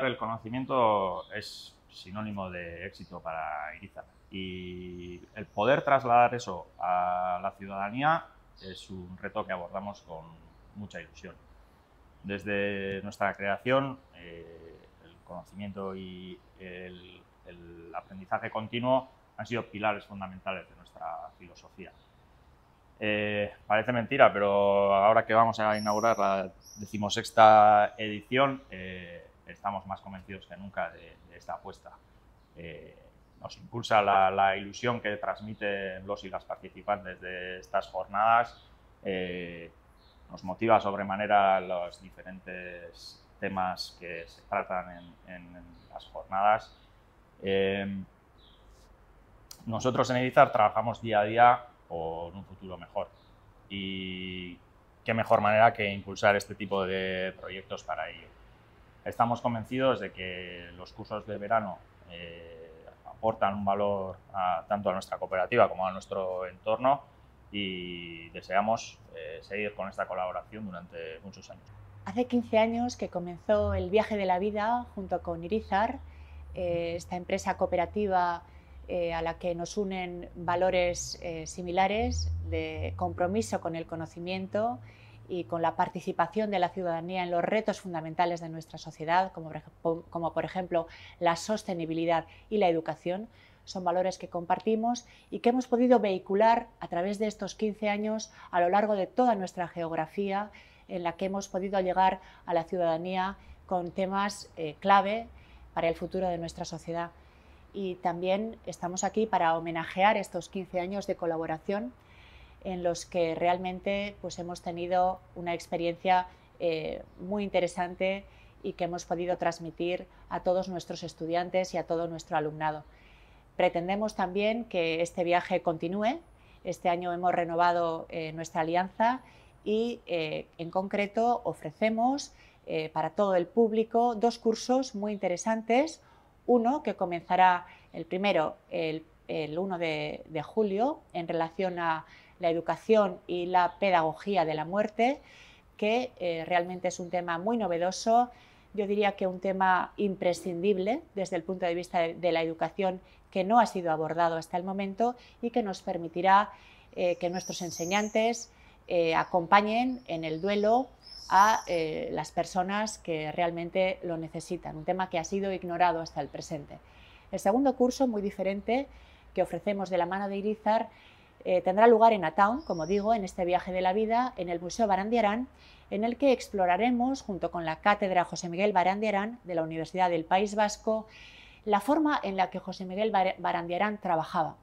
el conocimiento es sinónimo de éxito para Irizar. Y el poder trasladar eso a la ciudadanía es un reto que abordamos con mucha ilusión. Desde nuestra creación, eh, el conocimiento y el, aprendizaje continuo han sido pilares fundamentales de nuestra filosofía. Eh, parece mentira, pero ahora que vamos a inaugurar la decimosexta edición, eh, estamos más convencidos que nunca de, esta apuesta. Eh, nos impulsa la, ilusión que transmiten los y las participantes de estas jornadas. Eh, nos motiva sobremanera los diferentes temas que se tratan en, las jornadas. Eh, nosotros en Edizar trabajamos día a día por un futuro mejor y qué mejor manera que impulsar este tipo de proyectos para ello. Estamos convencidos de que los cursos de verano eh, aportan un valor tanto a nuestra cooperativa como a nuestro entorno y deseamos eh, seguir con esta colaboración durante muchos años. Hace 15 años que comenzó el viaje de la vida junto con Irizar, eh, esta empresa cooperativa a la que nos unen valores similares de compromiso con el conocimiento y con la participación de la ciudadanía en los retos fundamentales de nuestra sociedad, como, por ejemplo la sostenibilidad y la educación, son valores que compartimos y que hemos podido vehicular a través de estos 15 años a lo largo de toda nuestra geografía en la que hemos podido llegar a la ciudadanía con temas eh, clave para el futuro de nuestra sociedad. Y también estamos aquí para homenajear estos 15 años de colaboración en los que realmente pues, hemos tenido una experiencia eh, muy interesante y que hemos podido transmitir a todos nuestros estudiantes y a todo nuestro alumnado. Pretendemos también que este viaje continúe. Este año hemos renovado eh, nuestra alianza y eh, en concreto ofrecemos para todo el público dos cursos muy interesantes. Uno que comenzará el primero el, 1 de, julio en relación a la educación y la pedagogía de la muerte, que eh, realmente es un tema muy novedoso, yo diría que un tema imprescindible desde el punto de vista de, la educación que no ha sido abordado hasta el momento y que nos permitirá eh, que nuestros enseñantes eh, acompañen en el duelo a las personas que realmente lo necesitan, un tema que ha sido ignorado hasta el presente. El segundo curso, muy diferente, que ofrecemos de la mano de Irizar, eh, tendrá lugar en Atown, como digo, en este viaje de la vida, en el Museo Barandiarán, en el que exploraremos, junto con la Cátedra José Miguel Barandiarán de la Universidad del País Vasco, la forma en la que José Miguel Barandiarán trabajaba,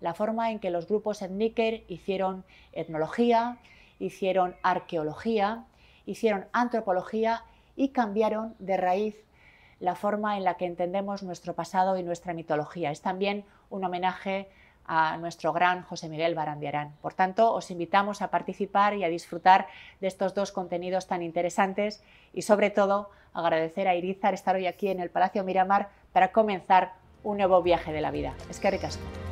la forma en que los grupos etníquer hicieron etnología, hicieron arqueología, hicieron antropología y cambiaron de raíz la forma en la que entendemos nuestro pasado y nuestra mitología. Es también un homenaje a nuestro gran José Miguel Barandiarán. Por tanto, os invitamos a participar y a disfrutar de estos dos contenidos tan interesantes y sobre todo agradecer a Irizar estar hoy aquí en el Palacio Miramar para comenzar un nuevo viaje de la vida. Es que